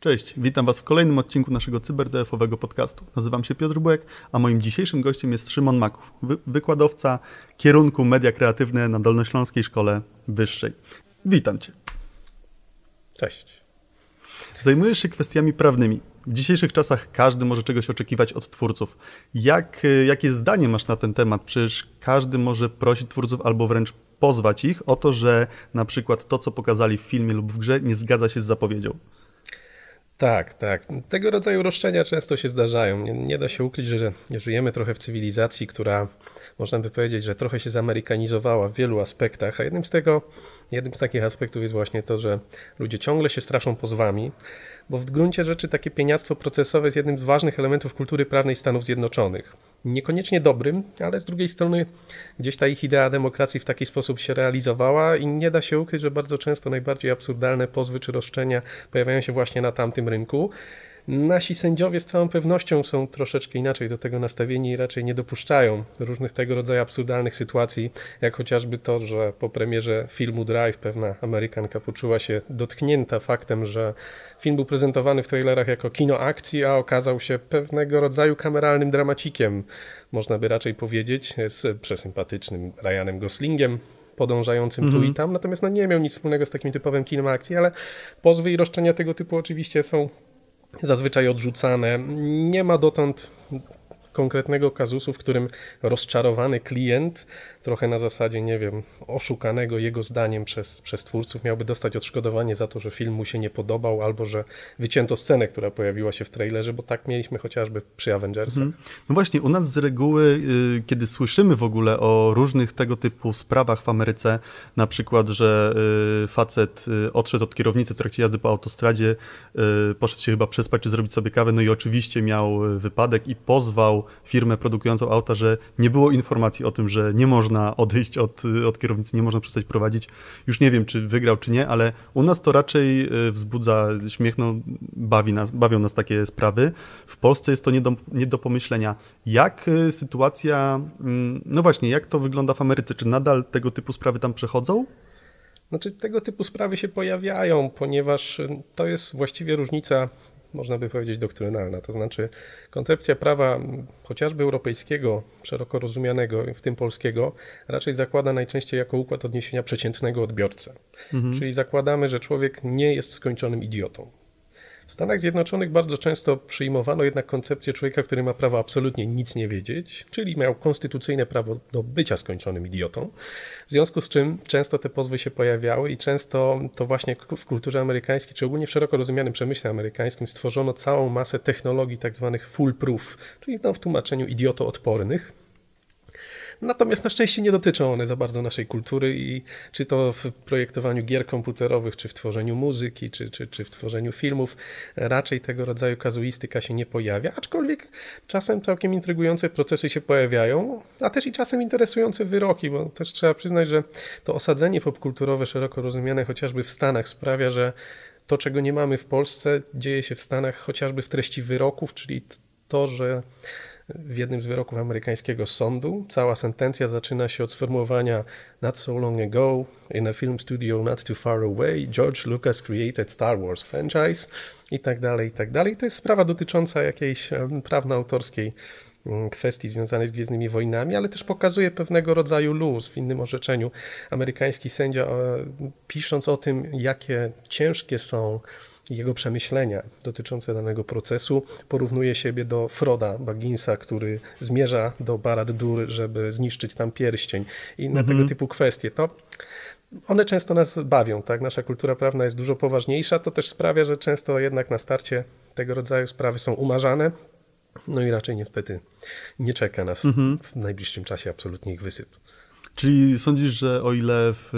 Cześć, witam Was w kolejnym odcinku naszego cyberdefowego podcastu. Nazywam się Piotr Bułek, a moim dzisiejszym gościem jest Szymon Maków, wy wykładowca kierunku media kreatywne na Dolnośląskiej Szkole Wyższej. Witam Cię. Cześć. Zajmujesz się kwestiami prawnymi. W dzisiejszych czasach każdy może czegoś oczekiwać od twórców. Jak, y, jakie zdanie masz na ten temat? Przecież każdy może prosić twórców albo wręcz pozwać ich o to, że na przykład to, co pokazali w filmie lub w grze, nie zgadza się z zapowiedzią. Tak, tak. Tego rodzaju roszczenia często się zdarzają. Nie, nie, da się ukryć, że żyjemy trochę w cywilizacji, która można by powiedzieć, że trochę się zamerykanizowała w wielu aspektach, a jednym z tego, jednym z takich aspektów jest właśnie to, że ludzie ciągle się straszą pozwami, bo w gruncie rzeczy takie pieniactwo procesowe jest jednym z ważnych elementów kultury prawnej Stanów Zjednoczonych niekoniecznie dobrym, ale z drugiej strony gdzieś ta ich idea demokracji w taki sposób się realizowała i nie da się ukryć, że bardzo często najbardziej absurdalne pozwy czy roszczenia pojawiają się właśnie na tamtym rynku. Nasi sędziowie z całą pewnością są troszeczkę inaczej do tego nastawieni i raczej nie dopuszczają różnych tego rodzaju absurdalnych sytuacji, jak chociażby to, że po premierze filmu Drive pewna Amerykanka poczuła się dotknięta faktem, że film był prezentowany w trailerach jako kino akcji, a okazał się pewnego rodzaju kameralnym dramacikiem, można by raczej powiedzieć, z przesympatycznym Ryanem Goslingiem, podążającym mm -hmm. tu mhm. i tam. Natomiast no, nie miał nic wspólnego z takim typowym kinem akcji, ale pozwy i roszczenia tego typu oczywiście są zazwyczaj odrzucane. Nie ma dotąd konkretnego kazusu, w którym rozczarowany klient, trochę na zasadzie, nie wiem, oszukanego jego zdaniem przez, przez twórców, miałby dostać odszkodowanie za to, że film mu się nie podobał, albo że wycięto scenę, która pojawiła się w trailerze, bo tak mieliśmy chociażby przy Avengersach. Mhm. No właśnie, u nas z reguły, y, kiedy słyszymy w ogóle o różnych tego typu sprawach w Ameryce, na przykład, że y, facet y, odszedł od kierownicy w trakcie jazdy po autostradzie, poszedł się chyba przespać czy zrobić sobie kawę, no i oczywiście miał wypadek i pozwał firmę produkującą auta, że nie było informacji o tym, że nie można odejść od, od kierownicy, nie można przestać prowadzić. Już nie wiem, czy wygrał, czy nie, ale u nas to raczej e, wzbudza śmiech, no, bawi nas, bawią nas takie sprawy. W Polsce jest to nie do, nie do pomyślenia. Jak e, sytuacja, mm, no właśnie, jak to wygląda w Ameryce? Czy nadal tego typu sprawy tam przechodzą? Znaczy, tego typu sprawy się pojawiają, ponieważ e, to jest właściwie różnica można by powiedzieć, doktrynalna. To znaczy, koncepcja prawa chociażby europejskiego, szeroko rozumianego, w tym polskiego, raczej zakłada najczęściej jako układ odniesienia przeciętnego odbiorcę. Mhm. Czyli zakładamy, że człowiek nie jest skończonym idiotą. W Stanach Zjednoczonych bardzo często przyjmowano jednak koncepcję człowieka, który ma prawo absolutnie nic nie wiedzieć, czyli miał konstytucyjne prawo do bycia skończonym idiotą. W związku z czym często te pozwy się pojawiały i często to właśnie w kulturze amerykańskiej, czy ogólnie w szeroko rozumianym przemyśle amerykańskim, stworzono całą masę technologii tak zwanych foolproof, czyli no, w tłumaczeniu idiotoodpornych, Natomiast na szczęście nie dotyczą one za bardzo naszej kultury i czy to w projektowaniu gier komputerowych, czy w tworzeniu muzyki, czy, czy, czy w tworzeniu filmów, raczej tego rodzaju kazuistyka się nie pojawia, aczkolwiek czasem całkiem intrygujące procesy się pojawiają, a też i czasem interesujące wyroki, bo też trzeba przyznać, że to osadzenie popkulturowe szeroko rozumiane chociażby w Stanach sprawia, że to, czego nie mamy w Polsce, dzieje się w Stanach chociażby w treści wyroków, czyli to, że w jednym z wyroków amerykańskiego sądu. Cała sentencja zaczyna się od sformułowania Not so long ago, in a film studio not too far away, George Lucas created Star Wars franchise i tak dalej, i tak dalej. To jest sprawa dotycząca jakiejś prawno-autorskiej mm, kwestii związanej z Gwiezdnymi Wojnami, ale też pokazuje pewnego rodzaju luz w innym orzeczeniu. Amerykański sędzia e, pisząc o tym, jakie ciężkie są jego przemyślenia dotyczące danego procesu. Porównuje siebie do Froda Bagginsa, który zmierza do Barad-dur, żeby zniszczyć tam pierścień i na mhm. tego typu kwestie. To one często nas bawią, tak? Nasza kultura prawna jest dużo poważniejsza, to też sprawia, że często jednak na starcie tego rodzaju sprawy są umarzane. No i raczej niestety nie czeka nas mhm. w najbliższym czasie absolutnie ich wysyp. Czyli sądzisz, że o ile w,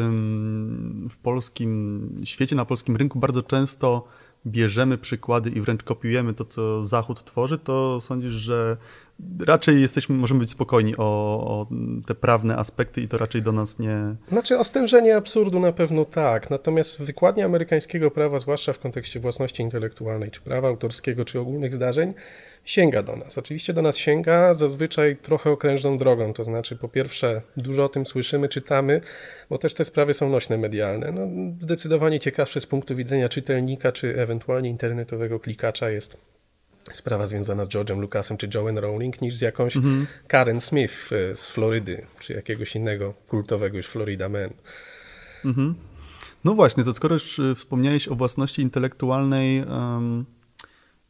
w polskim świecie, na polskim rynku bardzo często bierzemy przykłady i wręcz kopiujemy to, co Zachód tworzy, to sądzisz, że raczej jesteśmy, możemy być spokojni o, o, te prawne aspekty i to raczej do nas nie... Znaczy ostężenie absurdu na pewno tak, natomiast wykładnia amerykańskiego prawa, zwłaszcza w kontekście własności intelektualnej, czy prawa autorskiego, czy ogólnych zdarzeń, sięga do nas. Oczywiście do nas sięga zazwyczaj trochę okrężną drogą, to znaczy po pierwsze dużo o tym słyszymy, czytamy, bo też te sprawy są nośne medialne. No, zdecydowanie ciekawsze z punktu widzenia czytelnika czy ewentualnie internetowego klikacza jest sprawa związana z George'em Lucasem czy Joan Rowling niż z jakąś mhm. Karen Smith e, z Florydy czy jakiegoś innego kultowego już Florida Man. Mhm. No właśnie, to skoro już e, wspomniałeś o własności intelektualnej... Um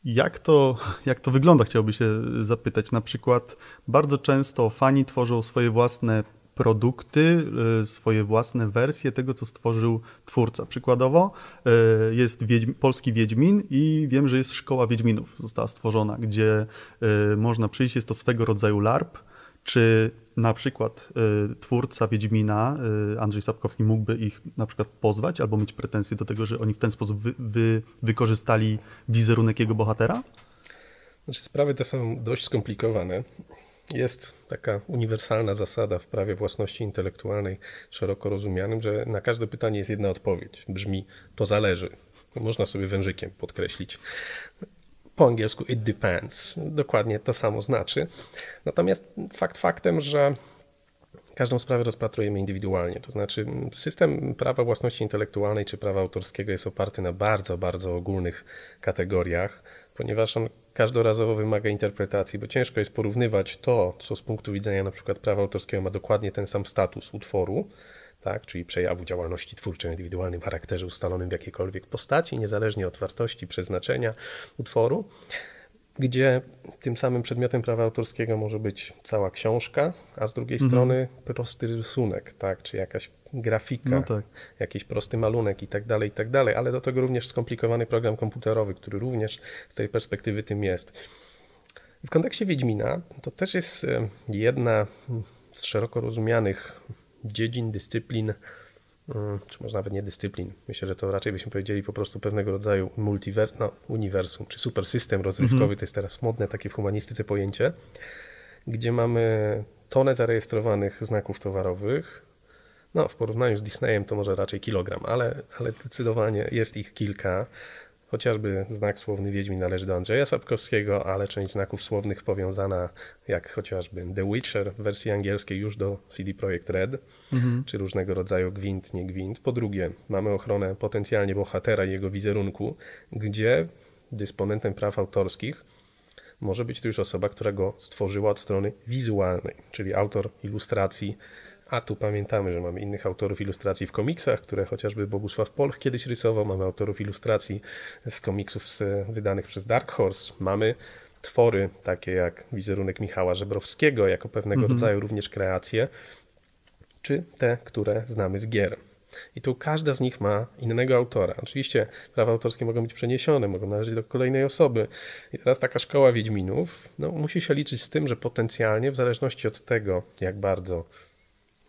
jak to, jak to wygląda, Chciałbym się zapytać. Na przykład, bardzo często fani tworzą swoje własne produkty, y, swoje własne wersje tego, co stworzył twórca. Przykładowo y, jest Wiedźmi, polski Wiedźmin i wiem, że jest Szkoła Wiedźminów, została stworzona, gdzie y, można przyjść, jest to swego rodzaju LARP, czy na przykład y, twórca Wiedźmina, y, Andrzej Sapkowski, mógłby ich na przykład pozwać albo mieć pretensje do tego, że oni w ten sposób wy, wy, wykorzystali wizerunek jego bohatera? Znaczy, sprawy te są dość skomplikowane. Jest taka uniwersalna zasada w prawie własności intelektualnej, szeroko rozumianym, że na każde pytanie jest jedna odpowiedź. Brzmi to zależy. Można sobie wężykiem podkreślić po angielsku it depends. Dokładnie to samo znaczy. Natomiast fakt faktem, że każdą sprawę rozpatrujemy indywidualnie. To znaczy, system prawa własności intelektualnej czy prawa autorskiego jest oparty na bardzo, bardzo ogólnych kategoriach, ponieważ on każdorazowo wymaga interpretacji, bo ciężko jest porównywać to, co z punktu widzenia na przykład prawa autorskiego ma dokładnie ten sam status utworu, tak? czyli przejawu działalności twórczej o indywidualnym charakterze ustalonym w jakiejkolwiek postaci, niezależnie od wartości, przeznaczenia utworu, gdzie tym samym przedmiotem prawa autorskiego może być cała książka, a z drugiej mhm. strony prosty rysunek, tak? czy jakaś grafika, no tak. jakiś prosty malunek i tak dalej, i tak dalej, ale do tego również skomplikowany program komputerowy, który również z tej perspektywy tym jest. W kontekście Wiedźmina to też jest e, jedna z szeroko rozumianych dziedzin, dyscyplin, mm, czy może nawet nie dyscyplin. Myślę, że to raczej byśmy powiedzieli po prostu pewnego rodzaju multiver, no, uniwersum, czy supersystem rozrywkowy, mm -hmm. to jest teraz modne takie w humanistyce pojęcie, gdzie mamy tonę zarejestrowanych znaków towarowych. No, w porównaniu z Disneyem to może raczej kilogram, ale, ale zdecydowanie jest ich kilka. Chociażby znak słowny Wiedźmi należy do Andrzeja Sapkowskiego, ale część znaków słownych powiązana, jak chociażby The Witcher w wersji angielskiej, już do CD Projekt Red, mhm. czy różnego rodzaju gwint, nie gwint. Po drugie, mamy ochronę potencjalnie bohatera i jego wizerunku, gdzie dysponentem praw autorskich może być to już osoba, która go stworzyła od strony wizualnej, czyli autor ilustracji, a tu pamiętamy, że mamy innych autorów ilustracji w komiksach, które chociażby Bogusław Polch kiedyś rysował. Mamy autorów ilustracji z komiksów wydanych przez Dark Horse. Mamy twory takie jak wizerunek Michała Żebrowskiego, jako pewnego mhm. rodzaju również kreacje, czy te, które znamy z gier. I tu każda z nich ma innego autora. Oczywiście prawa autorskie mogą być przeniesione, mogą należeć do kolejnej osoby. I teraz taka szkoła Wiedźminów no, musi się liczyć z tym, że potencjalnie, w zależności od tego, jak bardzo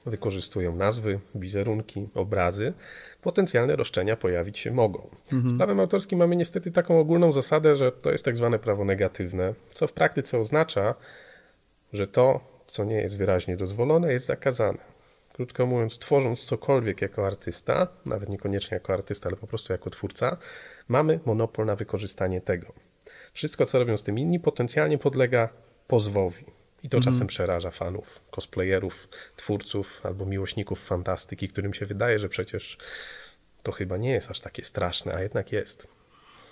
wykorzystują nazwy, wizerunki, obrazy, potencjalne roszczenia pojawić się mogą. Mhm. Z prawem autorskim mamy niestety taką ogólną zasadę, że to jest tak zwane prawo negatywne, co w praktyce oznacza, że to, co nie jest wyraźnie dozwolone, jest zakazane. Krótko mówiąc, tworząc cokolwiek jako artysta, nawet niekoniecznie jako artysta, ale po prostu jako twórca, mamy monopol na wykorzystanie tego. Wszystko, co robią z tym inni, potencjalnie podlega pozwowi. I to czasem mhm. przeraża fanów, cosplayerów, twórców albo miłośników fantastyki, którym się wydaje, że przecież to chyba nie jest aż takie straszne, a jednak jest.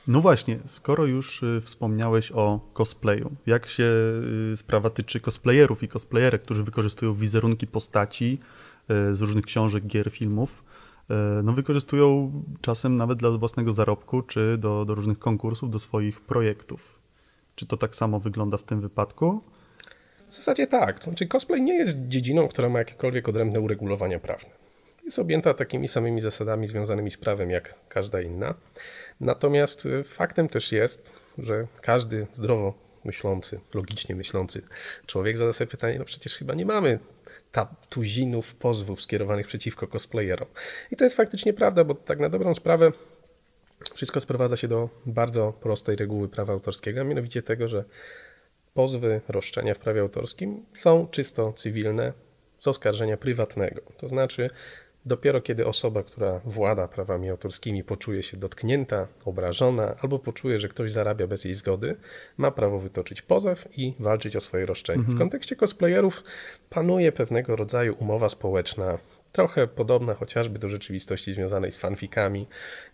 No właśnie, skoro już y, wspomniałeś o cosplayu, jak się y, sprawa tyczy cosplayerów i cosplayerek, którzy wykorzystują wizerunki postaci y, z różnych książek, gier, filmów, no wykorzystują czasem nawet dla własnego zarobku, czy do, do różnych konkursów, do swoich projektów. Czy to tak samo wygląda w tym wypadku? W zasadzie tak. znaczy, cosplay nie jest dziedziną, która ma jakiekolwiek odrębne uregulowania prawne. Jest objęta takimi samymi zasadami związanymi z prawem jak każda inna. Natomiast y, faktem też jest, że każdy zdrowo myślący, logicznie myślący człowiek zada sobie pytanie: no przecież chyba nie mamy tuzinów pozwów skierowanych przeciwko cosplayerom. I to jest faktycznie prawda, bo tak na dobrą sprawę wszystko sprowadza się do bardzo prostej reguły prawa autorskiego, a mianowicie tego, że Pozwy roszczenia w prawie autorskim są czysto cywilne z oskarżenia prywatnego. To znaczy, dopiero kiedy osoba, która włada prawami autorskimi, poczuje się dotknięta, obrażona albo poczuje, że ktoś zarabia bez jej zgody, ma prawo wytoczyć pozew i walczyć o swoje roszczenie. Mhm. W kontekście cosplayerów panuje pewnego rodzaju umowa społeczna, trochę podobna chociażby do rzeczywistości związanej z fanfikami,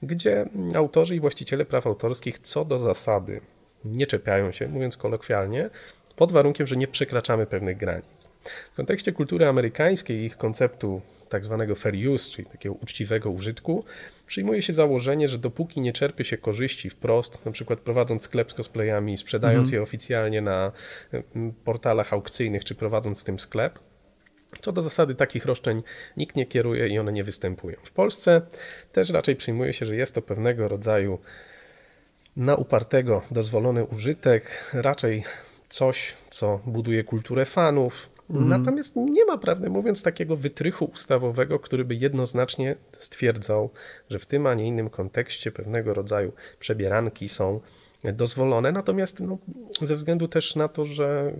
gdzie autorzy i właściciele praw autorskich co do zasady nie czepiają się, mówiąc kolokwialnie, pod warunkiem, że nie przekraczamy pewnych granic. W kontekście kultury amerykańskiej ich konceptu tak zwanego fair use, czyli takiego uczciwego użytku, przyjmuje się założenie, że dopóki nie czerpie się korzyści wprost, na przykład prowadząc sklep z cosplayami, sprzedając mm. je oficjalnie na portalach aukcyjnych, czy prowadząc z tym sklep, co do zasady takich roszczeń nikt nie kieruje i one nie występują. W Polsce też raczej przyjmuje się, że jest to pewnego rodzaju na upartego dozwolony użytek, raczej coś, co buduje kulturę fanów. Mhm. Natomiast nie ma, prawdę mówiąc, takiego wytrychu ustawowego, który by jednoznacznie stwierdzał, że w tym, a nie innym kontekście pewnego rodzaju przebieranki są dozwolone. Natomiast no, ze względu też na to, że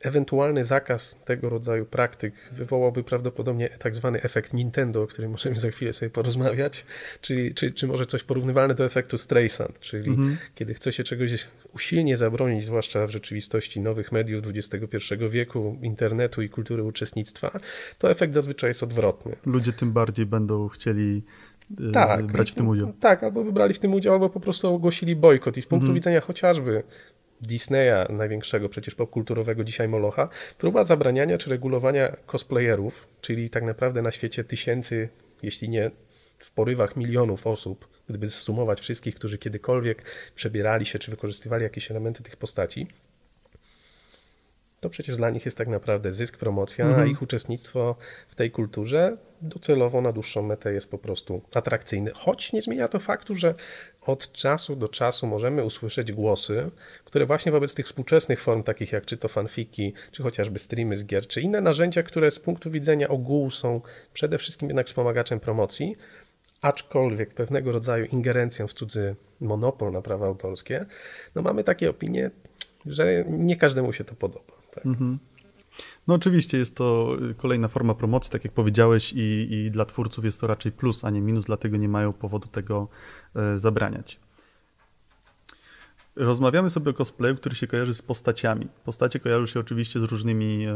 Ewentualny zakaz tego rodzaju praktyk wywołałby prawdopodobnie tak zwany efekt Nintendo, o którym możemy za chwilę sobie porozmawiać, czyli, czy, czy może coś porównywalne do efektu Streisand, czyli mhm. kiedy chce się czegoś usilnie zabronić, zwłaszcza w rzeczywistości nowych mediów XXI wieku, internetu i kultury uczestnictwa, to efekt zazwyczaj jest odwrotny. Ludzie tym bardziej będą chcieli e, tak, brać w tym udział. Tak, albo wybrali w tym udział, albo po prostu ogłosili bojkot. I z punktu mm. widzenia chociażby Disneya, największego przecież popkulturowego dzisiaj molocha, próba zabraniania czy regulowania cosplayerów, czyli tak naprawdę na świecie tysięcy, jeśli nie w porywach milionów osób, gdyby zsumować wszystkich, którzy kiedykolwiek przebierali się czy wykorzystywali jakieś elementy tych postaci, to przecież dla nich jest tak naprawdę zysk, promocja, mhm. a ich uczestnictwo w tej kulturze docelowo na dłuższą metę jest po prostu atrakcyjne. Choć nie zmienia to faktu, że od czasu do czasu możemy usłyszeć głosy, które właśnie wobec tych współczesnych form, takich jak czy to fanfiki, czy chociażby streamy z gier, czy inne narzędzia, które z punktu widzenia ogółu są przede wszystkim jednak wspomagaczem promocji, aczkolwiek pewnego rodzaju ingerencją w cudzy monopol na prawa autorskie, no mamy takie opinie, że nie każdemu się to podoba. Tak? Mhm. No oczywiście jest to y, kolejna forma promocji, tak jak powiedziałeś, i, i dla twórców jest to raczej plus, a nie minus, dlatego nie mają powodu tego e, zabraniać. Rozmawiamy sobie o cosplayu, który się kojarzy z postaciami. Postacie kojarzą się oczywiście z różnymi e,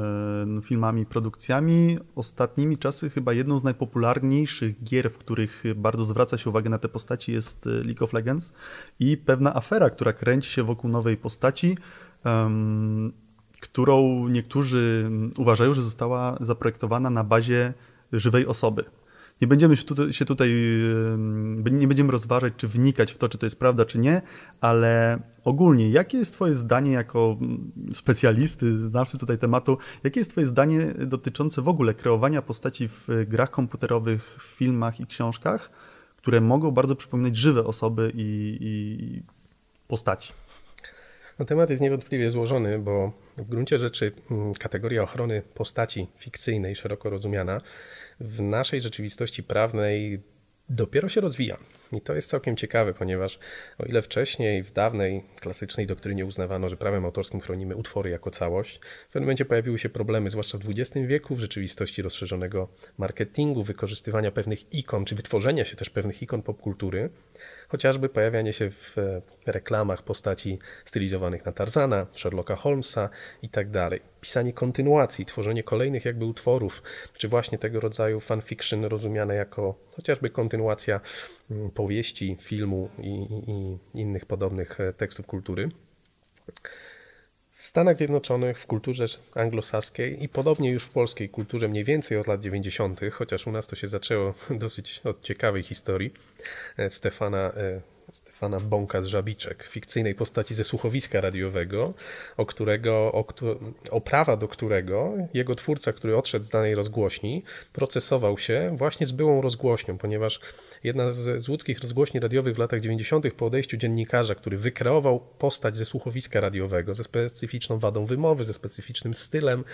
filmami, produkcjami. Ostatnimi czasy chyba jedną z najpopularniejszych gier, w których bardzo zwraca się uwagę na te postaci jest e, League of Legends i pewna afera, która kręci się wokół nowej postaci którą niektórzy mm, uważają, że została zaprojektowana na bazie żywej osoby. Nie będziemy się tutaj, mm, nie będziemy rozważać czy wnikać w to, czy to jest prawda, czy nie, ale ogólnie, jakie jest Twoje zdanie jako mm, specjalisty, znawcy tutaj tematu, jakie jest Twoje zdanie dotyczące w ogóle kreowania postaci w grach komputerowych, w filmach i książkach, które mogą bardzo przypominać żywe osoby i, i postaci? No, temat jest niewątpliwie złożony, bo w gruncie rzeczy mm, kategoria ochrony postaci fikcyjnej, szeroko rozumiana, w naszej rzeczywistości prawnej dopiero się rozwija. I to jest całkiem ciekawe, ponieważ o ile wcześniej w dawnej klasycznej doktrynie uznawano, że prawem autorskim chronimy utwory jako całość, w pewnym momencie pojawiły się problemy, zwłaszcza w XX wieku, w rzeczywistości rozszerzonego marketingu, wykorzystywania pewnych ikon, czy wytworzenia się też pewnych ikon popkultury, chociażby pojawianie się w e, reklamach postaci stylizowanych na Tarzana, Sherlocka Holmesa itd. Tak Pisanie kontynuacji, tworzenie kolejnych jakby utworów, czy właśnie tego rodzaju fanfiction rozumiane jako chociażby kontynuacja powieści, filmu i, i, innych podobnych e, tekstów kultury. W Stanach Zjednoczonych, w kulturze anglosaskiej i podobnie już w polskiej kulturze mniej więcej od lat 90., chociaż u nas to się zaczęło dosyć od ciekawej historii e, Stefana, e, Stefana Bąka z Żabiczek, fikcyjnej postaci ze słuchowiska radiowego, o którego, o, o prawa do którego jego twórca, który odszedł z danej rozgłośni, procesował się właśnie z byłą rozgłośnią, ponieważ Jedna z, z łódzkich rozgłośni radiowych w latach 90. po odejściu dziennikarza, który wykreował postać ze słuchowiska radiowego, ze specyficzną wadą wymowy, ze specyficznym stylem,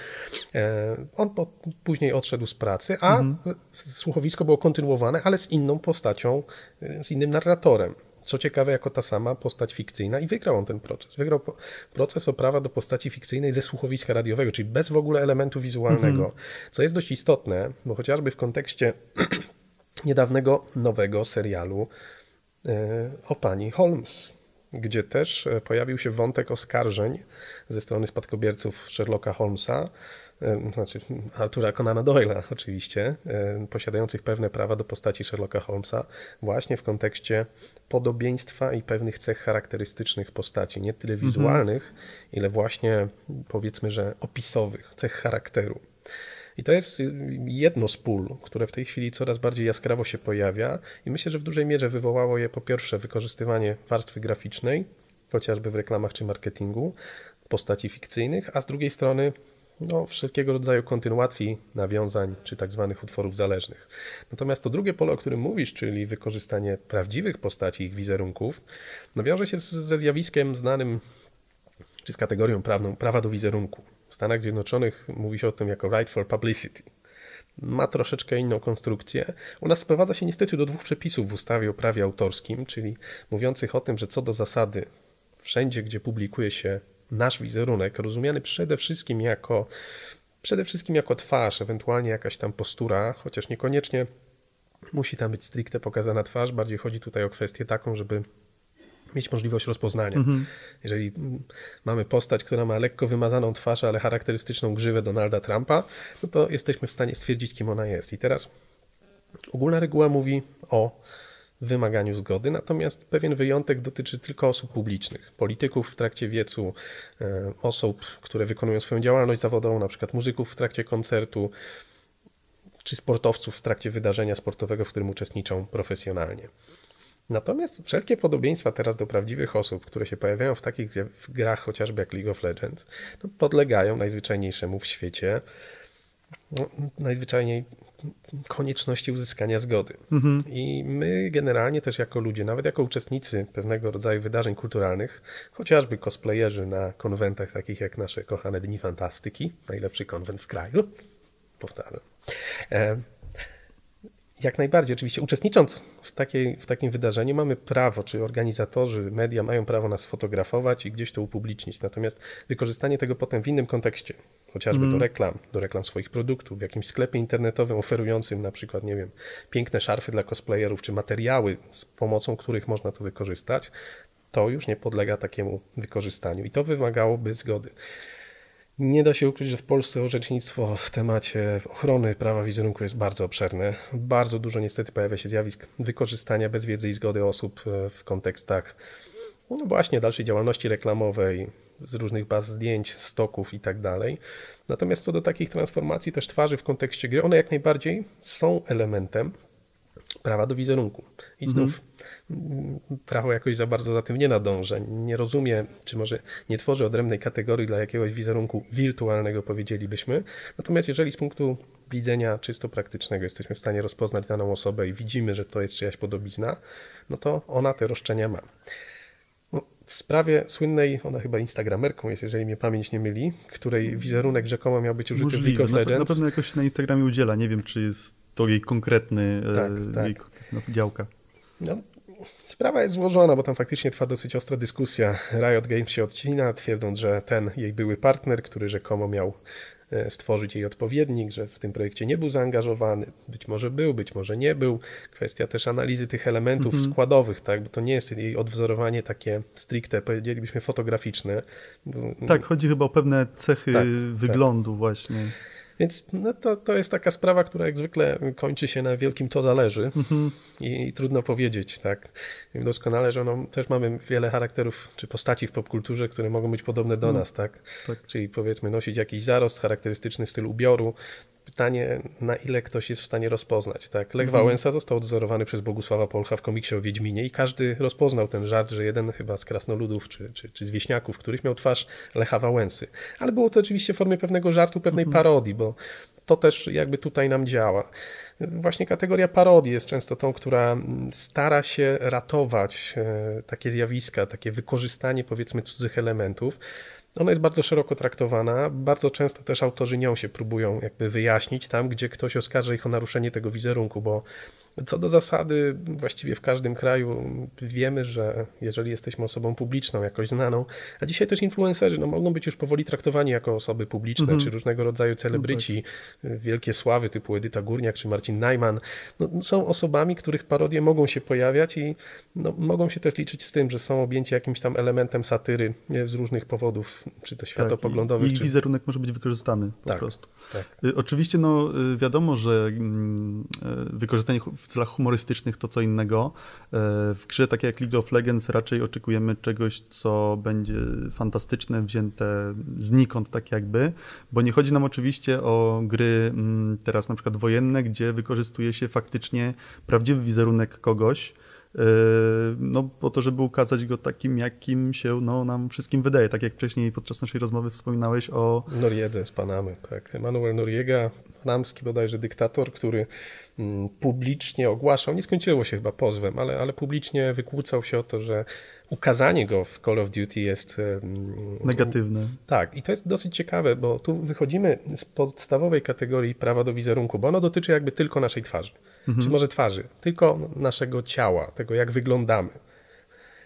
e, on po, później odszedł z pracy, a mhm. słuchowisko było kontynuowane, ale z inną postacią, e, z innym narratorem. Co ciekawe, jako ta sama postać fikcyjna i wygrał on ten proces. Wygrał po, proces o prawa do postaci fikcyjnej ze słuchowiska radiowego, czyli bez w ogóle elementu wizualnego, mhm. co jest dość istotne, bo chociażby w kontekście niedawnego nowego serialu e, o pani Holmes, gdzie też e, pojawił się wątek oskarżeń ze strony spadkobierców Sherlocka Holmesa, e, znaczy Artura Conan Doyle'a, oczywiście, posiadających pewne prawa do postaci Sherlocka Holmesa właśnie w kontekście podobieństwa i pewnych cech charakterystycznych postaci, nie tyle wizualnych, mm -hmm. ile właśnie powiedzmy, że opisowych, cech charakteru. I to jest jedno z pól, które w tej chwili coraz bardziej jaskrawo się pojawia i myślę, że w dużej mierze wywołało je po pierwsze wykorzystywanie warstwy graficznej, chociażby w reklamach czy marketingu, postaci fikcyjnych, a z drugiej strony no, wszelkiego rodzaju kontynuacji nawiązań czy tak zwanych utworów zależnych. Natomiast to drugie pole, o którym mówisz, czyli wykorzystanie prawdziwych postaci ich wizerunków, no wiąże się z, ze zjawiskiem znanym czy z kategorią prawną prawa do wizerunku. W Stanach Zjednoczonych mówi się o tym jako right for publicity. Ma troszeczkę inną konstrukcję. U nas sprowadza się niestety do dwóch przepisów w ustawie o prawie autorskim, czyli mówiących o tym, że co do zasady, wszędzie gdzie publikuje się nasz wizerunek, rozumiany przede wszystkim jako przede wszystkim jako twarz, ewentualnie jakaś tam postura, chociaż niekoniecznie musi tam być stricte pokazana twarz, bardziej chodzi tutaj o kwestię taką, żeby mieć możliwość rozpoznania. Mhm. Jeżeli mamy postać, która ma lekko wymazaną twarz, ale charakterystyczną grzywę Donalda Trumpa, no to jesteśmy w stanie stwierdzić, kim ona jest. I teraz ogólna reguła mówi o wymaganiu zgody, natomiast pewien wyjątek dotyczy tylko osób publicznych, polityków w trakcie wiecu, e, osób, które wykonują swoją działalność zawodową, na przykład muzyków w trakcie koncertu, czy sportowców w trakcie wydarzenia sportowego, w którym uczestniczą profesjonalnie. Natomiast wszelkie podobieństwa teraz do prawdziwych osób, które się pojawiają w takich w grach chociażby jak League of Legends, no, podlegają najzwyczajniejszemu w świecie no, najzwyczajniej konieczności uzyskania zgody. Mhm. I my generalnie też jako ludzie, nawet jako uczestnicy pewnego rodzaju wydarzeń kulturalnych, chociażby cosplayerzy na konwentach takich jak nasze kochane Dni Fantastyki, najlepszy konwent w kraju, powtarzam, e, jak najbardziej, oczywiście uczestnicząc w, takiej, w takim wydarzeniu mamy prawo, czy organizatorzy, media mają prawo nas fotografować i gdzieś to upublicznić. Natomiast wykorzystanie tego potem w innym kontekście, chociażby mm. do reklam, do reklam swoich produktów, w jakimś sklepie internetowym oferującym na przykład, nie wiem, piękne szarfy dla cosplayerów, czy materiały z pomocą których można to wykorzystać, to już nie podlega takiemu wykorzystaniu i to wymagałoby zgody. Nie da się ukryć, że w Polsce orzecznictwo w temacie ochrony prawa wizerunku jest bardzo obszerne. Bardzo dużo niestety pojawia się zjawisk wykorzystania bez wiedzy i zgody osób e, w kontekstach no właśnie dalszej działalności reklamowej, z różnych baz zdjęć, stoków i tak dalej. Natomiast co do takich transformacji też twarzy w kontekście gry, one jak najbardziej są elementem prawa do wizerunku. I mhm. znów mhm. prawo jakoś za bardzo za tym nie nadąża. Nie rozumie, czy może nie tworzy odrębnej kategorii dla jakiegoś wizerunku wirtualnego, powiedzielibyśmy. Natomiast jeżeli z punktu widzenia czysto praktycznego jesteśmy w stanie rozpoznać daną osobę i widzimy, że to jest czyjaś podobizna, no to ona te roszczenia ma. No, w sprawie słynnej, ona chyba instagramerką jest, jeżeli mnie pamięć nie myli, której wizerunek rzekomo miał być użyty Możliwe. w League of Legends. Na, na pewno jakoś na Instagramie udziela, nie wiem czy jest to jej konkretny e, tak, tak. Jej, no, działka. No, sprawa jest złożona, bo tam faktycznie trwa dosyć ostra dyskusja. Riot Games się odcina, twierdząc, że ten jej były partner, który rzekomo miał e, stworzyć jej odpowiednik, że w tym projekcie nie był zaangażowany, być może był, być może nie był. Kwestia też analizy tych elementów mhm. składowych, tak, bo to nie jest jej odwzorowanie takie stricte, powiedzielibyśmy fotograficzne. Tak, chodzi chyba o pewne cechy tak, tak. wyglądu tak. właśnie. Więc no to, to jest taka sprawa, która jak zwykle kończy się na wielkim to zależy mhm. i, i, trudno powiedzieć, tak. Wiem doskonale, że no, też mamy wiele charakterów czy postaci w popkulturze, które mogą być podobne do no. nas, tak? tak? Czyli powiedzmy nosić jakiś zarost, charakterystyczny styl ubioru, pytanie, na ile ktoś jest w stanie rozpoznać. Tak? Lech mhm. Wałęsa został odwzorowany przez Bogusława Polcha w komiksie o Wiedźminie i każdy rozpoznał ten żart, że jeden chyba z krasnoludów czy, czy, czy z wieśniaków, któryś miał twarz Lecha Wałęsy. Ale było to oczywiście w formie pewnego żartu, pewnej mhm. parodii, bo to też jakby tutaj nam działa. Właśnie kategoria parodii jest często tą, która stara się ratować e, takie zjawiska, takie wykorzystanie powiedzmy cudzych elementów. Ona jest bardzo szeroko traktowana. Bardzo często też autorzy nią się próbują jakby wyjaśnić tam, gdzie ktoś oskarża ich o naruszenie tego wizerunku, bo co do zasady, właściwie w każdym kraju wiemy, że jeżeli jesteśmy osobą publiczną, jakoś znaną, a dzisiaj też influencerzy no, mogą być już powoli traktowani jako osoby publiczne, mm -hmm. czy różnego rodzaju no celebryci, no tak. wielkie sławy typu Edyta Górniak czy Marcin Najman, no, są osobami, których parodie mogą się pojawiać i no, mogą się też liczyć z tym, że są objęci jakimś tam elementem satyry z różnych powodów, czy to światopoglądowych. Tak, i, czy... wizerunek może być wykorzystany po tak, prostu. Tak. Y, oczywiście no, y, wiadomo, że mm, y, wykorzystanie w celach humorystycznych to co innego. E, w grze takiej jak League of Legends raczej oczekujemy czegoś, co będzie fantastyczne, wzięte znikąd tak jakby, bo nie chodzi nam oczywiście o gry mm, teraz na przykład wojenne, gdzie wykorzystuje się faktycznie prawdziwy wizerunek kogoś, Yy, no, po to, żeby ukazać go takim, jakim się no, nam wszystkim wydaje. Tak jak wcześniej podczas naszej rozmowy wspominałeś o... Noriedze z Panamy, tak. Emanuel Noriega, panamski bodajże dyktator, który mm, publicznie ogłaszał, nie skończyło się chyba pozwem, ale, ale publicznie wykłócał się o to, że ukazanie go w Call of Duty jest negatywne. Tak, i to jest dosyć ciekawe, bo tu wychodzimy z podstawowej kategorii prawa do wizerunku, bo ono dotyczy jakby tylko naszej twarzy mhm. czy może twarzy, tylko naszego ciała, tego jak wyglądamy.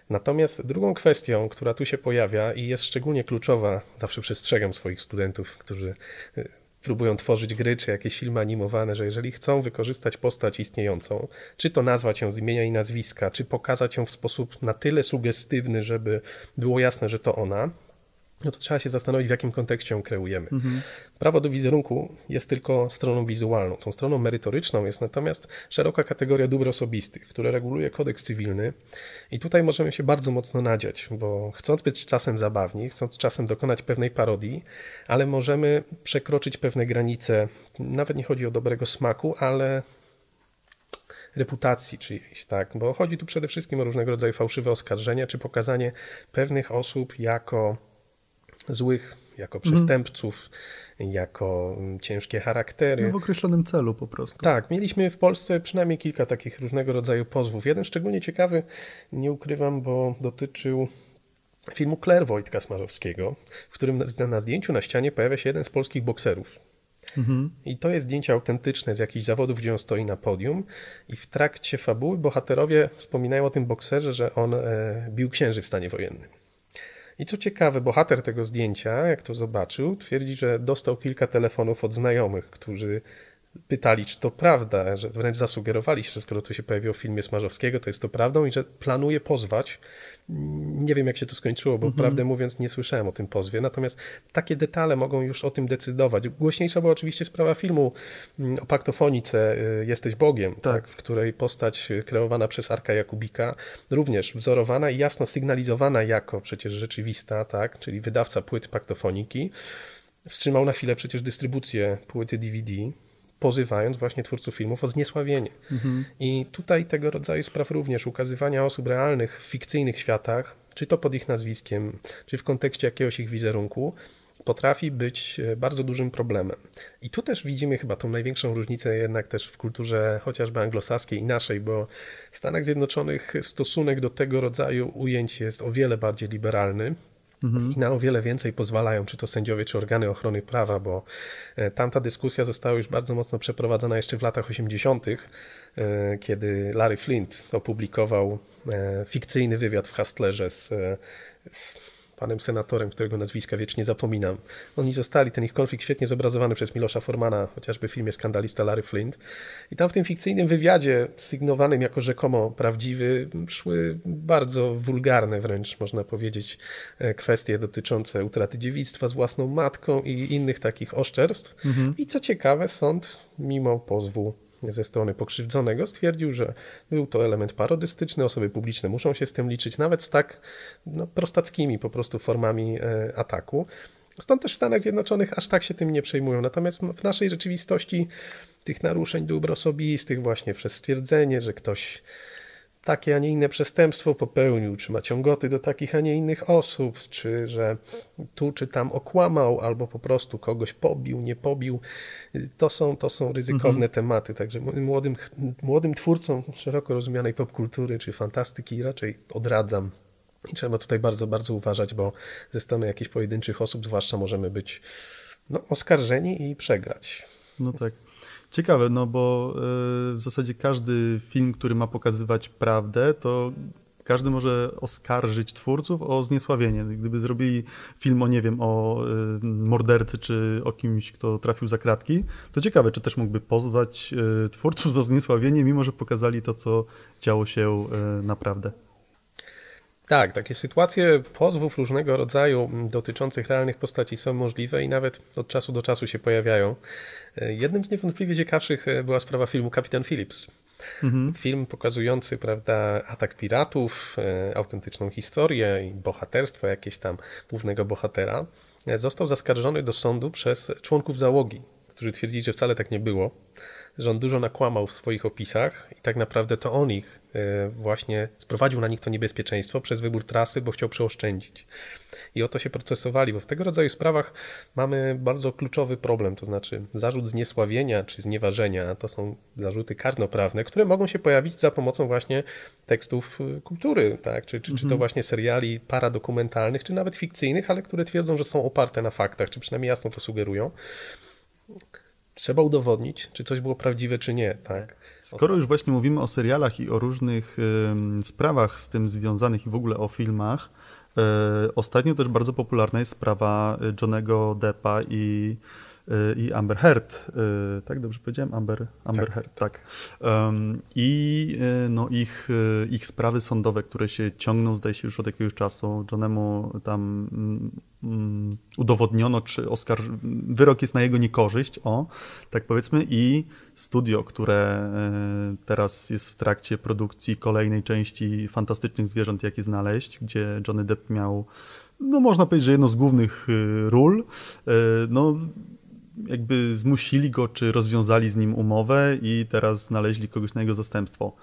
Natomiast drugą kwestią, która tu się pojawia i jest szczególnie kluczowa, zawsze przestrzegam swoich studentów, którzy y, próbują tworzyć gry czy jakieś filmy animowane, że jeżeli chcą wykorzystać postać istniejącą, czy to nazwać ją z imienia i nazwiska, czy pokazać ją w sposób na tyle sugestywny, żeby było jasne, że to ona, no to trzeba się zastanowić, w jakim kontekście ją kreujemy. Mhm. Prawo do wizerunku jest tylko stroną wizualną. Tą stroną merytoryczną jest natomiast szeroka kategoria dóbr osobistych, które reguluje kodeks cywilny i tutaj możemy się bardzo mocno nadziać, bo chcąc być czasem zabawni, chcąc czasem dokonać pewnej parodii, ale możemy przekroczyć pewne granice, nawet nie chodzi o dobrego smaku, ale reputacji czyjejś, tak? Bo chodzi tu przede wszystkim o różnego rodzaju fałszywe oskarżenia, czy pokazanie pewnych osób jako złych, jako mhm. przestępców, mhm. jako mm, ciężkie charaktery. No w określonym celu po prostu. Tak, mieliśmy w Polsce przynajmniej kilka takich różnego rodzaju pozwów. Jeden szczególnie ciekawy, nie ukrywam, bo dotyczył filmu Claire Wojtka Smarowskiego, w którym na, na zdjęciu na ścianie pojawia się jeden z polskich bokserów. Mhm. I to jest zdjęcie autentyczne z jakichś zawodów, gdzie on stoi na podium. I w trakcie fabuły bohaterowie wspominają o tym bokserze, że on e, bił księży w stanie wojennym. I co ciekawe, bohater tego zdjęcia, jak to zobaczył, twierdzi, że dostał kilka telefonów od znajomych, którzy pytali, czy to prawda, że wręcz zasugerowali, że skoro to się pojawiło w filmie Smarzowskiego, to jest to prawdą i że planuje pozwać. Nie wiem, jak się to skończyło, bo mm -hmm. prawdę mówiąc nie słyszałem o tym pozwie, natomiast takie detale mogą już o tym decydować. Głośniejsza była oczywiście sprawa filmu mm, o paktofonice y, Jesteś Bogiem, tak. tak. w której postać y, kreowana przez Arka Jakubika, również wzorowana i jasno sygnalizowana jako przecież rzeczywista, tak, czyli wydawca płyt paktofoniki, wstrzymał na chwilę przecież dystrybucję płyty DVD, pozywając właśnie twórców filmów o zniesławienie. Mhm. I tutaj tego rodzaju spraw również, ukazywania osób realnych w fikcyjnych światach, czy to pod ich nazwiskiem, czy w kontekście jakiegoś ich wizerunku, potrafi być e, bardzo dużym problemem. I tu też widzimy chyba tą największą różnicę jednak też w kulturze chociażby anglosaskiej i naszej, bo w Stanach Zjednoczonych stosunek do tego rodzaju ujęć jest o wiele bardziej liberalny mhm. i na o wiele więcej pozwalają, czy to sędziowie, czy organy ochrony prawa, bo e, tamta dyskusja została już bardzo mocno przeprowadzona jeszcze w latach 80., e, kiedy Larry Flint opublikował e, fikcyjny wywiad w Hustlerze z, z panem senatorem, którego nazwiska wiecznie zapominam. Oni zostali, ten ich konflikt świetnie zobrazowany przez Milosza Formana, chociażby w filmie Skandalista Larry Flint. I tam w tym fikcyjnym wywiadzie, sygnowanym jako rzekomo prawdziwy, szły bardzo wulgarne wręcz, można powiedzieć, e, kwestie dotyczące utraty dziewictwa z własną matką i innych takich oszczerstw. Mhm. I co ciekawe, sąd mimo pozwu ze strony pokrzywdzonego stwierdził, że był to element parodystyczny, osoby publiczne muszą się z tym liczyć, nawet z tak no, prostackimi po prostu formami e, ataku. Stąd też w Stanach Zjednoczonych aż tak się tym nie przejmują. Natomiast w naszej rzeczywistości tych naruszeń dóbr osobistych właśnie przez stwierdzenie, że ktoś takie, a nie inne przestępstwo popełnił, czy ma ciągoty do takich, a nie innych osób, czy że tu czy tam okłamał, albo po prostu kogoś pobił, nie pobił. To są, to są ryzykowne mhm. tematy, także młodym, młodym twórcom szeroko rozumianej popkultury czy fantastyki raczej odradzam. I trzeba tutaj bardzo, bardzo uważać, bo ze strony jakichś pojedynczych osób zwłaszcza możemy być no, oskarżeni i przegrać. No tak. Ciekawe, no bo e, w zasadzie każdy film, który ma pokazywać prawdę, to każdy może oskarżyć twórców o zniesławienie. Gdyby zrobili film o, nie wiem, o e, mordercy czy o kimś, kto trafił za kratki, to ciekawe, czy też mógłby pozwać e, twórców za zniesławienie, mimo że pokazali to, co działo się naprawdę. Tak, takie sytuacje pozwów różnego rodzaju dotyczących realnych postaci są możliwe i nawet od czasu do czasu się pojawiają. E, jednym z niewątpliwie ciekawszych e, była sprawa filmu Kapitan Phillips. Mhm. Film pokazujący prawda, atak piratów, e, autentyczną historię i bohaterstwo jakieś tam głównego bohatera, został zaskarżony do sądu przez członków załogi, którzy twierdzili, że wcale tak nie było że on dużo nakłamał w swoich opisach i tak naprawdę to on ich e, właśnie sprowadził na nich to niebezpieczeństwo przez wybór trasy, bo chciał przeoszczędzić. I o to się procesowali, bo w tego rodzaju sprawach mamy bardzo kluczowy problem, to znaczy zarzut zniesławienia czy znieważenia to są zarzuty karnoprawne, które mogą się pojawić za pomocą właśnie tekstów e, kultury, tak? czy, czy, czy to mhm. właśnie seriali paradokumentalnych, czy nawet fikcyjnych, ale które twierdzą, że są oparte na faktach, czy przynajmniej jasno to sugerują trzeba udowodnić, czy coś było prawdziwe, czy nie. Tak. Skoro już właśnie mówimy o serialach i o różnych sprawach z tym związanych i w ogóle o filmach, e, ostatnio też bardzo popularna jest sprawa e, Johnego Deppa i e, i Amber Heard, tak dobrze powiedziałem? Amber, Amber tak, Heard, tak. I no, ich, ich sprawy sądowe, które się ciągną, zdaje się, już od jakiegoś czasu. Johnemu tam mm, Mm, udowodniono, czy Oscar wyrok jest na jego niekorzyść, o, tak powiedzmy, i studio, które e, teraz jest w trakcie produkcji kolejnej części Fantastycznych Zwierząt, jakie znaleźć, gdzie Johnny Depp miał, no można powiedzieć, że jedną z głównych e, ról, e, no jakby zmusili go, czy rozwiązali z nim umowę i teraz znaleźli kogoś na jego zastępstwo.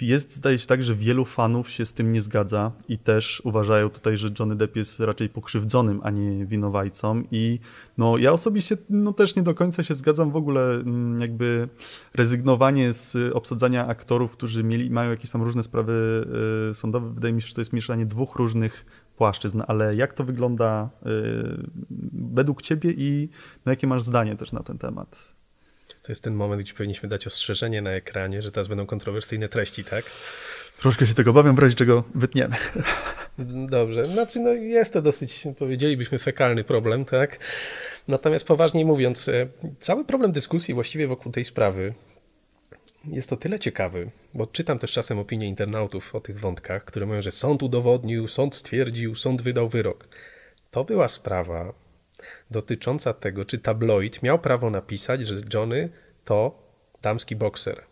Jest, zdaje się, tak, że wielu fanów się z tym nie zgadza i też uważają tutaj, że Johnny Depp jest raczej pokrzywdzonym, a nie winowajcą. I no, ja osobiście no, też nie do końca się zgadzam w ogóle, mm, jakby rezygnowanie z obsadzania aktorów, którzy mieli, mają jakieś tam różne sprawy y, sądowe. Wydaje mi się, że to jest mieszanie dwóch różnych płaszczyzn, ale jak to wygląda y, według ciebie i no, jakie masz zdanie też na ten temat? To jest ten moment, gdzie powinniśmy dać ostrzeżenie na ekranie, że teraz będą kontrowersyjne treści, tak? Troszkę się tego obawiam, w razie czego wytniemy. Dobrze, znaczy no jest to dosyć, powiedzielibyśmy, fekalny problem, tak? Natomiast poważniej mówiąc, e, cały problem dyskusji właściwie wokół tej sprawy jest to tyle ciekawy, bo czytam też czasem opinie internautów o tych wątkach, które mówią, że sąd udowodnił, sąd stwierdził, sąd wydał wyrok. To była sprawa, dotycząca tego, czy tabloid miał prawo napisać, że Johnny to damski bokser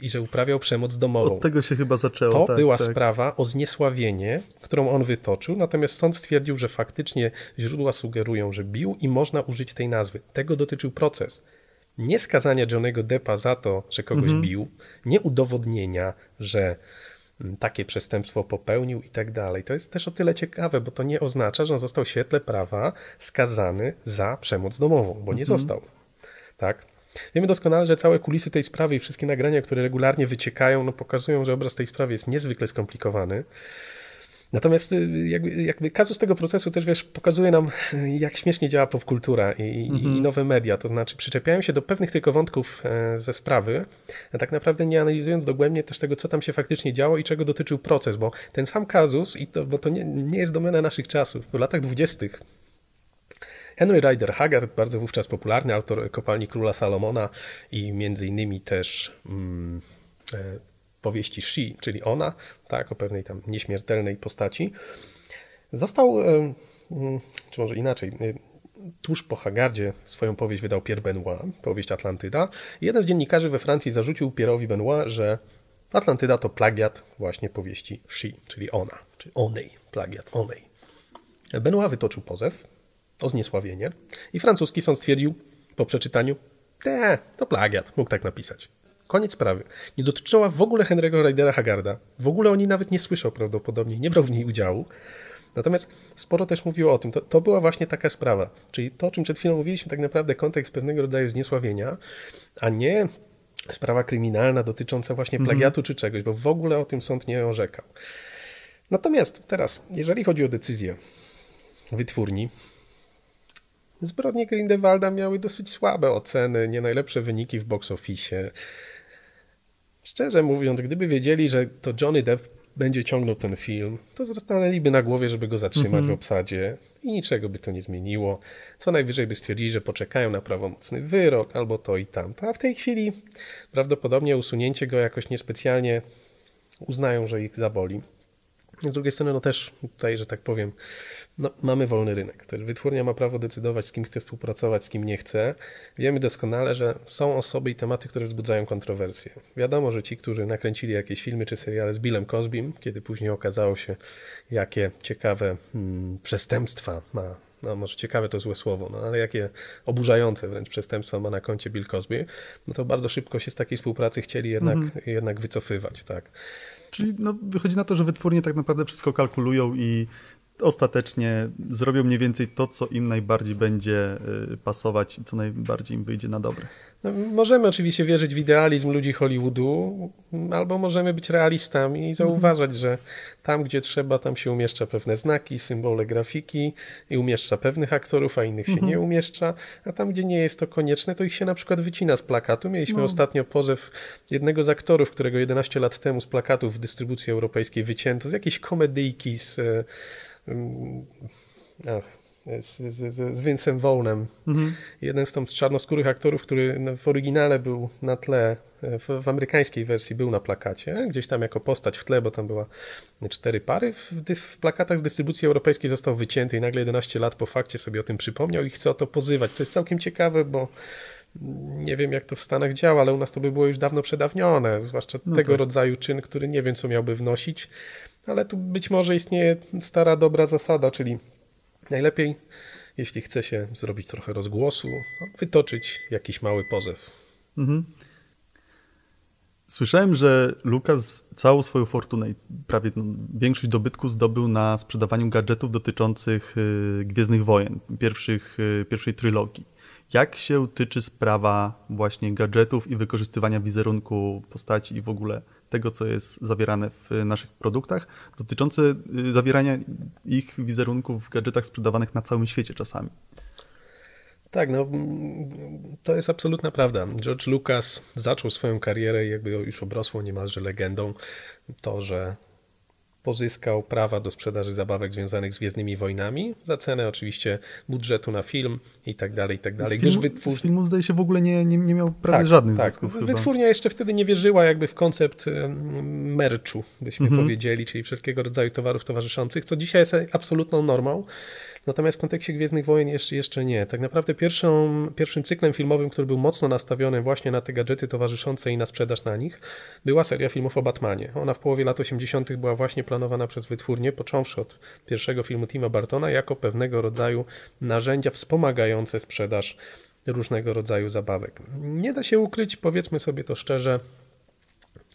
i że uprawiał przemoc domową. Od tego się chyba zaczęło. To tak, była tak. sprawa o zniesławienie, którą on wytoczył, natomiast sąd stwierdził, że faktycznie źródła sugerują, że bił i można użyć tej nazwy. Tego dotyczył proces. Nie skazania Johnego Deppa za to, że kogoś mhm. bił, nie udowodnienia, że takie przestępstwo popełnił i tak dalej. To jest też o tyle ciekawe, bo to nie oznacza, że on został w świetle prawa skazany za przemoc domową, bo nie mhm. został. Tak? Wiemy doskonale, że całe kulisy tej sprawy i wszystkie nagrania, które regularnie wyciekają, no pokazują, że obraz tej sprawy jest niezwykle skomplikowany. Natomiast y, jakby, jakby kazus tego procesu też, wiesz, pokazuje nam, jak śmiesznie działa popkultura i, mhm. i nowe media, to znaczy przyczepiają się do pewnych tylko wątków e, ze sprawy, a tak naprawdę nie analizując dogłębnie też tego, co tam się faktycznie działo i czego dotyczył proces, bo ten sam kazus, i to, bo to nie, nie jest domena naszych czasów, w latach dwudziestych Henry Ryder Haggard, bardzo wówczas popularny autor kopalni Króla Salomona i między innymi też mm, e, powieści She, czyli ona, tak, o pewnej tam nieśmiertelnej postaci, został, mm, czy może inaczej, tuż po Hagardzie swoją powieść wydał Pierre Benoit, powieść Atlantyda. jeden z dziennikarzy we Francji zarzucił Pierre'owi Benoit, że Atlantyda to plagiat właśnie powieści She, czyli ona, czy onej, plagiat onej. Benoit wytoczył pozew o zniesławienie i francuski sąd stwierdził po przeczytaniu, te, to plagiat, mógł tak napisać. Koniec sprawy. Nie dotyczyła w ogóle Henry'ego Ridera Haggarda. W ogóle oni nawet nie słyszał prawdopodobnie, nie brał w niej udziału. Natomiast sporo też mówiło o tym. To, to była właśnie taka sprawa. Czyli to, o czym przed chwilą mówiliśmy, tak naprawdę kontekst pewnego rodzaju zniesławienia, a nie sprawa kryminalna dotycząca właśnie mhm. plagiatu czy czegoś, bo w ogóle o tym sąd nie orzekał. Natomiast teraz, jeżeli chodzi o decyzję wytwórni, zbrodnie Grindelwalda miały dosyć słabe oceny, nie najlepsze wyniki w box office. Szczerze mówiąc, gdyby wiedzieli, że to Johnny Depp będzie ciągnął ten film, to zostanęliby na głowie, żeby go zatrzymać mm -hmm. w mhm. obsadzie i niczego by to nie zmieniło. Co najwyżej by stwierdzili, że poczekają na prawomocny wyrok albo to i tamto. A w tej chwili prawdopodobnie usunięcie go jakoś niespecjalnie uznają, że ich zaboli. Z drugiej strony, no też tutaj, że tak powiem, no, mamy wolny rynek. Też wytwórnia ma prawo decydować, z kim chce współpracować, z kim nie chce. Wiemy doskonale, że są osoby i tematy, które wzbudzają kontrowersje. Wiadomo, że ci, którzy nakręcili jakieś filmy czy seriale z Billem Cosbym, kiedy później okazało się, jakie ciekawe hmm, przestępstwa ma no może ciekawe to złe słowo, no ale jakie oburzające wręcz przestępstwa ma na koncie Bill Cosby, no to bardzo szybko się z takiej współpracy chcieli jednak, mhm. jednak wycofywać, tak. Czyli no, wychodzi na to, że wytwórnie tak naprawdę wszystko kalkulują i ostatecznie zrobią mniej więcej to, co im najbardziej będzie y, pasować i co najbardziej im wyjdzie na dobre. No, możemy oczywiście wierzyć w idealizm ludzi Hollywoodu, albo możemy być realistami i mhm. zauważać, że tam, gdzie trzeba, tam się umieszcza pewne znaki, symbole grafiki i umieszcza pewnych aktorów, a innych się mhm. nie umieszcza, a tam, gdzie nie jest to konieczne, to ich się na przykład wycina z plakatu. Mieliśmy no. ostatnio pozew jednego z aktorów, którego 11 lat temu z plakatów w dystrybucji europejskiej wycięto z jakiejś komedyjki z Mm, ach, z, z, z Vincem Mhm. Jeden z, tam, czarnoskórych aktorów, który w oryginale był na tle, e, w, w, amerykańskiej wersji był na plakacie, gdzieś tam jako postać w tle, bo tam była cztery pary. W, w plakatach z dystrybucji europejskiej został wycięty i nagle 11 lat po fakcie sobie o tym przypomniał i chce o to pozywać, co jest całkiem ciekawe, bo nie wiem jak to w Stanach działa, ale u nas to by było już dawno przedawnione, zwłaszcza no tego tak. rodzaju czyn, który nie wiem co miałby wnosić ale tu być może istnieje stara dobra zasada, czyli najlepiej, jeśli chce się zrobić trochę rozgłosu, wytoczyć jakiś mały pozew. Mhm. Słyszałem, że Lukas całą swoją fortunę i prawie no, większość dobytku zdobył na sprzedawaniu gadżetów dotyczących y, Gwiezdnych Wojen, pierwszych, y, pierwszej trylogii. Jak się tyczy sprawa właśnie gadżetów i wykorzystywania wizerunku postaci i w ogóle tego, co jest zawierane w naszych produktach, dotyczące y, zawierania ich wizerunków w gadżetach sprzedawanych na całym świecie czasami. Tak, no to jest absolutna prawda. George Lucas zaczął swoją karierę i jakby już obrosło niemalże legendą to, że pozyskał prawa do sprzedaży zabawek związanych z Gwiezdnymi Wojnami za cenę oczywiście budżetu na film i tak dalej, i tak dalej. Z, filmu, wytwór... z filmu zdaje się w ogóle nie, nie, nie miał prawie tak, żadnych tak. zysków. Wytwórnia chyba. jeszcze wtedy nie wierzyła jakby w koncept merczu, byśmy mhm. powiedzieli, czyli wszelkiego rodzaju towarów towarzyszących, co dzisiaj jest absolutną normą. Natomiast w kontekście Gwiezdnych Wojen jeszcze, nie. Tak naprawdę pierwszą, pierwszym cyklem filmowym, który był mocno nastawiony właśnie na te gadżety towarzyszące i na sprzedaż na nich, była seria filmów o Batmanie. Ona w połowie lat 80. była właśnie planowana przez wytwórnię, począwszy od pierwszego filmu Tima Bartona, jako pewnego rodzaju narzędzia wspomagające sprzedaż różnego rodzaju zabawek. Nie da się ukryć, powiedzmy sobie to szczerze,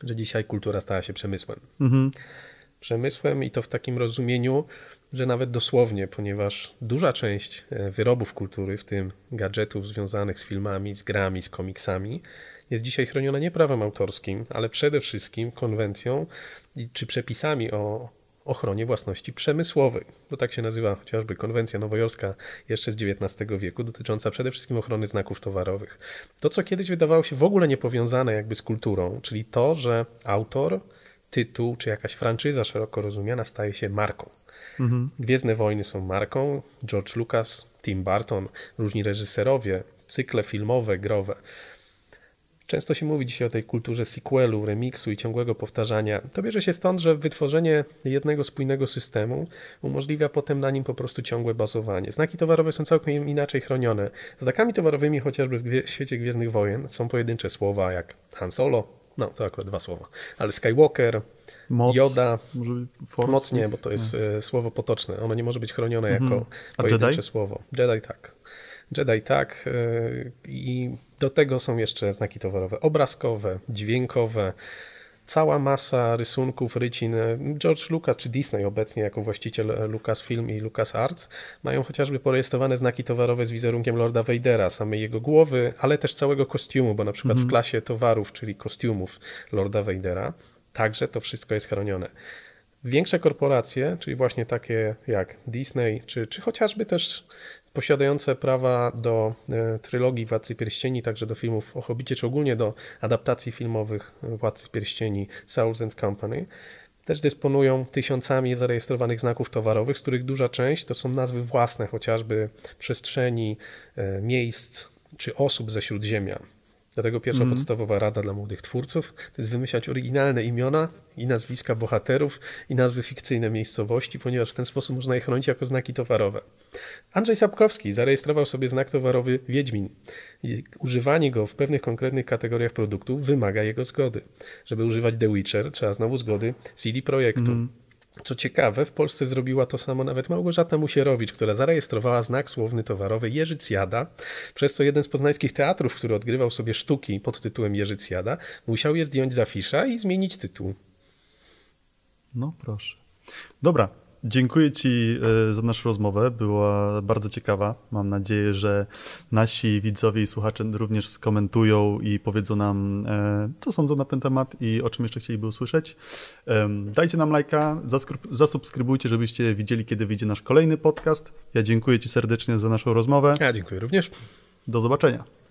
że dzisiaj kultura stała się przemysłem. Mhm przemysłem i to w takim rozumieniu, że nawet dosłownie, ponieważ duża część e, wyrobów kultury, w tym gadżetów związanych z filmami, z grami, z komiksami, jest dzisiaj chroniona nie prawem autorskim, ale przede wszystkim konwencją czy przepisami o ochronie własności przemysłowej. bo tak się nazywa chociażby konwencja nowojorska jeszcze z XIX wieku, dotycząca przede wszystkim ochrony znaków towarowych. To, co kiedyś wydawało się w ogóle niepowiązane jakby z kulturą, czyli to, że autor tytuł czy jakaś franczyza szeroko rozumiana staje się marką. Mhm. Gwiezdne wojny są marką, George Lucas, Tim Burton, różni reżyserowie, cykle filmowe, growe. Często się mówi dzisiaj o tej kulturze sequelu, remiksu i ciągłego powtarzania. To bierze się stąd, że wytworzenie jednego spójnego systemu umożliwia potem na nim po prostu ciągłe bazowanie. Znaki towarowe są całkiem inaczej chronione. Znakami towarowymi chociażby w świecie Gwiezdnych Wojen są pojedyncze słowa jak Han Solo, no, to akurat dwa słowa. Ale Skywalker, Moc, Yoda, force, mocnie, bo to jest nie. E, słowo potoczne. Ono nie może być chronione mhm. jako pojedyncze Jedi? słowo. Jedi tak. Jedi tak. E, I do tego są jeszcze znaki towarowe obrazkowe, dźwiękowe, cała masa rysunków, rycin. E, George Lucas czy Disney obecnie jako właściciel e, Lucasfilm i LucasArts mają chociażby porejestrowane znaki towarowe z wizerunkiem Lorda Vadera, samej jego głowy, ale też całego kostiumu, bo na przykład w mhm. klasie towarów, czyli kostiumów Lorda Vadera, także to wszystko jest chronione. Większe korporacje, czyli właśnie takie jak Disney, czy, czy chociażby też posiadające prawa do e, trylogii Władcy Pierścieni, także do filmów o Hobbicie, czy ogólnie do adaptacji filmowych Władcy Pierścieni, Souls and Company, też dysponują tysiącami zarejestrowanych znaków towarowych, z których duża część to są nazwy własne, chociażby przestrzeni, e, miejsc czy osób ze śródziemia. Dlatego pierwsza mm. podstawowa rada dla młodych twórców to jest wymyślać oryginalne imiona i nazwiska bohaterów i nazwy fikcyjne miejscowości, ponieważ w ten sposób można je chronić jako znaki towarowe. Andrzej Sapkowski zarejestrował sobie znak towarowy Wiedźmin. I używanie go w pewnych konkretnych kategoriach produktów wymaga jego zgody. Żeby używać The Witcher, trzeba znowu zgody CD Projektu. Mm. Co ciekawe, w Polsce zrobiła to samo nawet Małgorzata Musierowicz, która zarejestrowała znak słowny towarowy Jerzycjada, przez co jeden z poznańskich teatrów, który odgrywał sobie sztuki pod tytułem Jerzycjada, musiał je zdjąć z afisza i zmienić tytuł. No proszę. Dobra, Dziękuję Ci e, za naszą rozmowę. Była bardzo ciekawa. Mam nadzieję, że nasi widzowie i słuchacze również skomentują i powiedzą nam, e, co sądzą na ten temat i o czym jeszcze chcieliby usłyszeć. Dajcie nam lajka, zasubskrybujcie, żebyście widzieli, kiedy wyjdzie nasz kolejny podcast. Ja dziękuję Ci serdecznie za naszą rozmowę. Ja dziękuję również. Do zobaczenia.